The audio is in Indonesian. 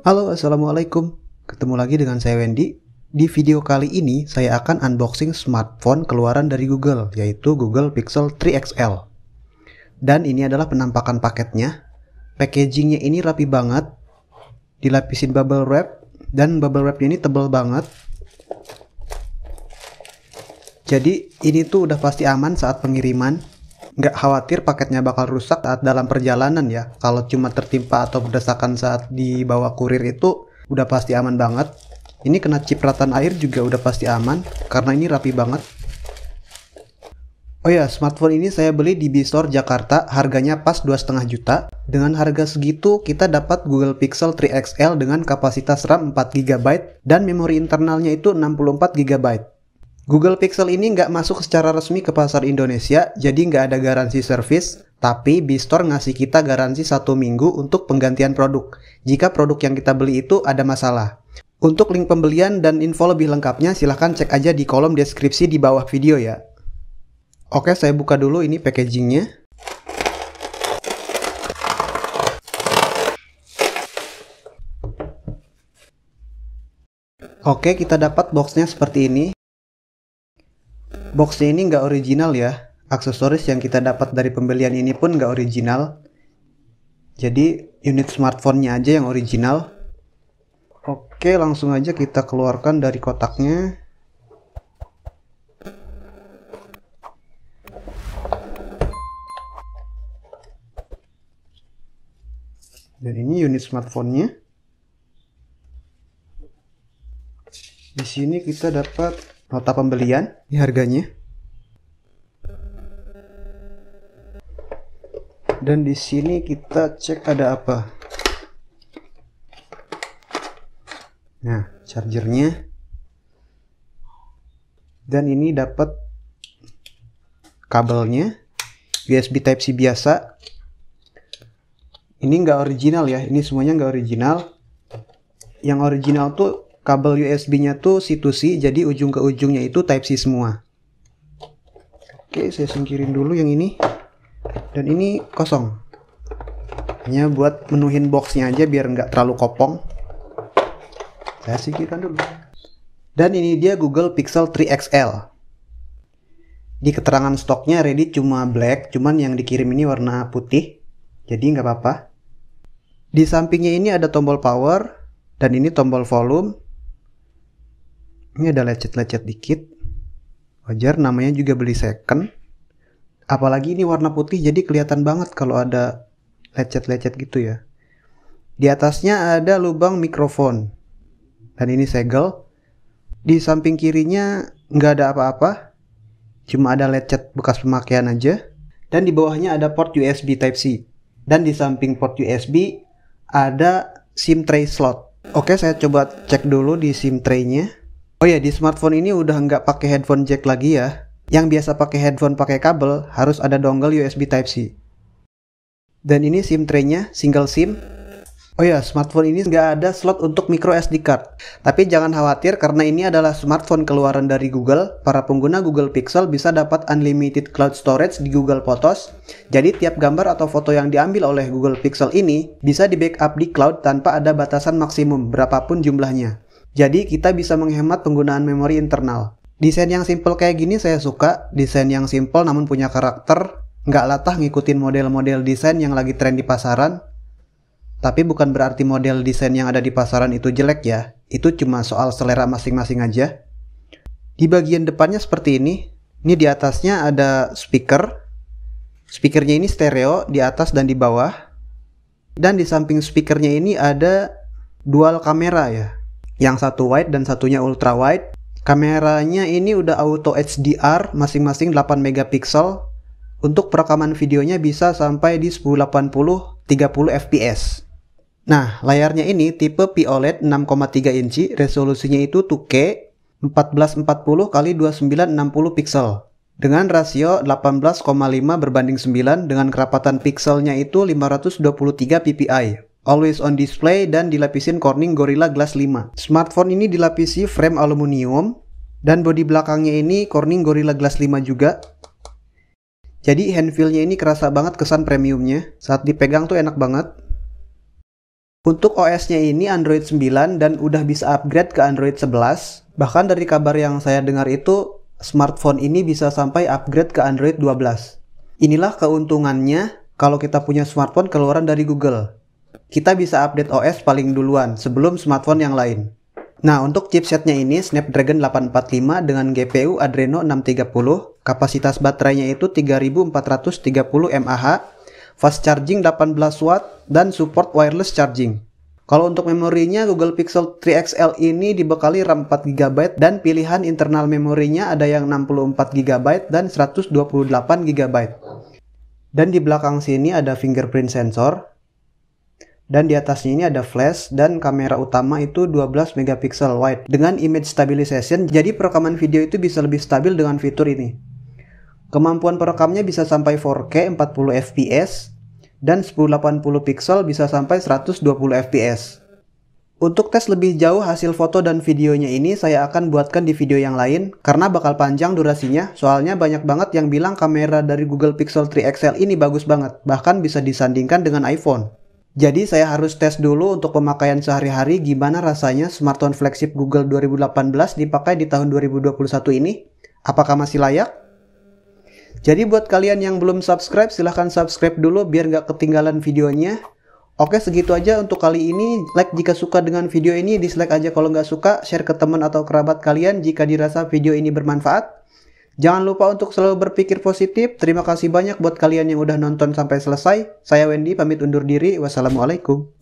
Halo, Assalamualaikum. Ketemu lagi dengan saya Wendy. Di video kali ini, saya akan unboxing smartphone keluaran dari Google, yaitu Google Pixel 3 XL. Dan ini adalah penampakan paketnya. Packagingnya ini rapi banget, dilapisin bubble wrap, dan bubble wrapnya ini tebal banget. Jadi, ini tuh udah pasti aman saat pengiriman. Nggak khawatir paketnya bakal rusak saat dalam perjalanan ya. Kalau cuma tertimpa atau berdesakan saat dibawa kurir itu udah pasti aman banget. Ini kena cipratan air juga udah pasti aman karena ini rapi banget. Oh ya, smartphone ini saya beli di Bisor Jakarta, harganya pas 2,5 juta. Dengan harga segitu, kita dapat Google Pixel 3 XL dengan kapasitas RAM 4GB dan memori internalnya itu 64GB. Google Pixel ini nggak masuk secara resmi ke pasar Indonesia, jadi nggak ada garansi service, tapi Bistore ngasih kita garansi satu minggu untuk penggantian produk, jika produk yang kita beli itu ada masalah. Untuk link pembelian dan info lebih lengkapnya silahkan cek aja di kolom deskripsi di bawah video ya. Oke, saya buka dulu ini packagingnya. Oke, kita dapat boxnya seperti ini. Boxnya ini nggak original ya. Aksesoris yang kita dapat dari pembelian ini pun nggak original. Jadi unit smartphone-nya aja yang original. Oke, langsung aja kita keluarkan dari kotaknya. Dan ini unit smartphone-nya. Di sini kita dapat nota pembelian ini harganya dan di sini kita cek ada apa nah chargernya dan ini dapat kabelnya USB Type C biasa ini nggak original ya ini semuanya nggak original yang original tuh kabel USB-nya tuh C2C jadi ujung ke ujungnya itu type C semua oke saya singkirin dulu yang ini dan ini kosong hanya buat menuhin boxnya aja biar nggak terlalu kopong saya singkirkan dulu dan ini dia Google Pixel 3 XL di keterangan stoknya ready cuma black cuman yang dikirim ini warna putih jadi nggak apa-apa di sampingnya ini ada tombol power dan ini tombol volume ini ada lecet-lecet dikit wajar namanya juga beli second apalagi ini warna putih jadi kelihatan banget kalau ada lecet-lecet gitu ya di atasnya ada lubang mikrofon dan ini segel di samping kirinya nggak ada apa-apa cuma ada lecet bekas pemakaian aja dan di bawahnya ada port USB Type-C dan di samping port USB ada SIM tray slot oke saya coba cek dulu di SIM tray-nya Oh ya, di smartphone ini udah nggak pakai headphone jack lagi ya. Yang biasa pakai headphone pakai kabel harus ada dongle USB Type-C. Dan ini SIM tray-nya, single SIM. Oh ya, smartphone ini nggak ada slot untuk micro SD card. Tapi jangan khawatir karena ini adalah smartphone keluaran dari Google, para pengguna Google Pixel bisa dapat unlimited cloud storage di Google Photos. Jadi tiap gambar atau foto yang diambil oleh Google Pixel ini bisa di-backup di cloud tanpa ada batasan maksimum berapapun jumlahnya. Jadi kita bisa menghemat penggunaan memori internal. Desain yang simple kayak gini saya suka, desain yang simple namun punya karakter, nggak latah ngikutin model-model desain yang lagi tren di pasaran. Tapi bukan berarti model desain yang ada di pasaran itu jelek ya, itu cuma soal selera masing-masing aja. Di bagian depannya seperti ini, ini di atasnya ada speaker. Speakernya ini stereo di atas dan di bawah. Dan di samping speakernya ini ada dual kamera ya yang satu wide dan satunya ultra wide. Kameranya ini udah auto HDR masing-masing 8 megapiksel. Untuk perekaman videonya bisa sampai di 1080 30 fps. Nah, layarnya ini tipe P-OLED 6,3 inci, resolusinya itu 2K 1440 x 2960 piksel dengan rasio 18,5 berbanding 9 dengan kerapatan pikselnya itu 523 ppi always on display dan dilapisin Corning Gorilla Glass 5. Smartphone ini dilapisi frame aluminium dan bodi belakangnya ini Corning Gorilla Glass 5 juga. Jadi handfeel-nya ini kerasa banget kesan premiumnya. Saat dipegang tuh enak banget. Untuk OS-nya ini Android 9 dan udah bisa upgrade ke Android 11. Bahkan dari kabar yang saya dengar itu, smartphone ini bisa sampai upgrade ke Android 12. Inilah keuntungannya kalau kita punya smartphone keluaran dari Google kita bisa update OS paling duluan sebelum smartphone yang lain. Nah, untuk chipsetnya ini Snapdragon 845 dengan GPU Adreno 630, kapasitas baterainya itu 3430 mAh, fast charging 18 w dan support wireless charging. Kalau untuk memorinya, Google Pixel 3 XL ini dibekali RAM 4GB dan pilihan internal memorinya ada yang 64GB dan 128GB. Dan di belakang sini ada fingerprint sensor, dan di atasnya ini ada flash dan kamera utama itu 12 megapiksel wide dengan image stabilization jadi perekaman video itu bisa lebih stabil dengan fitur ini kemampuan perekamnya bisa sampai 4K 40 fps dan 1080 pixel bisa sampai 120 fps untuk tes lebih jauh hasil foto dan videonya ini saya akan buatkan di video yang lain karena bakal panjang durasinya soalnya banyak banget yang bilang kamera dari Google Pixel 3 XL ini bagus banget bahkan bisa disandingkan dengan iPhone. Jadi saya harus tes dulu untuk pemakaian sehari-hari gimana rasanya smartphone flagship Google 2018 dipakai di tahun 2021 ini. Apakah masih layak? Jadi buat kalian yang belum subscribe, silahkan subscribe dulu biar nggak ketinggalan videonya. Oke segitu aja untuk kali ini. Like jika suka dengan video ini, dislike aja kalau nggak suka. Share ke teman atau kerabat kalian jika dirasa video ini bermanfaat. Jangan lupa untuk selalu berpikir positif. Terima kasih banyak buat kalian yang udah nonton sampai selesai. Saya Wendy pamit undur diri. Wassalamualaikum.